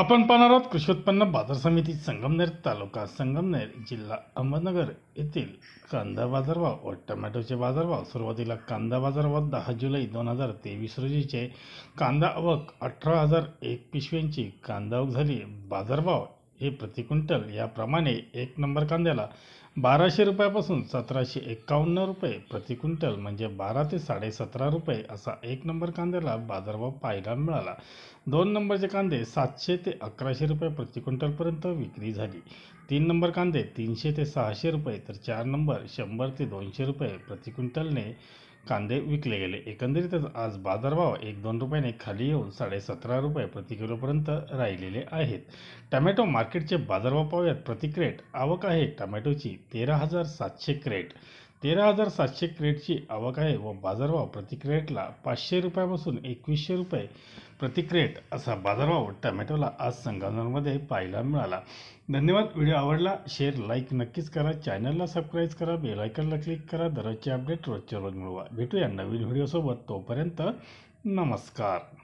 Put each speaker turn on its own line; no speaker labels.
आपण पाहणार आहोत कृषी उत्पन्न बाजार समिती संगमनेर तालुका संगमनेर जिल्हा अहमदनगर येथील कांदा बाजारभाव व टमॅटोचे बाजारभाव सुरुवातीला कांदा बाजारभाव दहा जुलै दोन हजार तेवीस रोजीचे कांदा आवक अठरा हजार एक पिशव्यांची कांदा आवक झाली बाजारभाव हे प्रति क्विंटल याप्रमाणे एक नंबर कांद्याला बाराशे रुपयापासून सतराशे एक्कावन्न रुपये प्रति क्विंटल म्हणजे बारा ते साडेसतरा रुपये असा एक नंबर कांद्याला बाजारभाव पाहायला मिळाला दोन नंबरचे कांदे सातशे ते अकराशे रुपये प्रति क्विंटलपर्यंत विक्री झाली तीन नंबर कांदे तीनशे ते सहाशे रुपये तर चार नंबर शंभर ते दोनशे रुपये प्रति क्विंटलने कांदे विकले गेले एकंदरीतच आज बाजारभाव एक दोन रुपयाने खाली येऊन साडेसतरा रुपये प्रति किलोपर्यंत राहिलेले आहेत टमॅटो मार्केटचे बाजारभाव पाहूयात प्रति क्रेट आवक आहे टमॅटोची तेरा हजार सातशे क्रेट तेरा हजार सातशे क्रेटची आवक आहे व बाजारभाव प्रति पाचशे रुपयापासून एकवीसशे रुपये प्रति असा बाजारभाव टमॅटोला आज संगमनरमध्ये पाहायला मिळाला धन्यवाद व्हिडिओ आवडला शेअर लाईक नक्कीच करा चॅनलला सबस्क्राईब करा बेलायकनला क्लिक करा दररोजचे अपडेट रोजच्या रोज मिळवा भेटूया नवीन व्हिडिओसोबत तोपर्यंत नमस्कार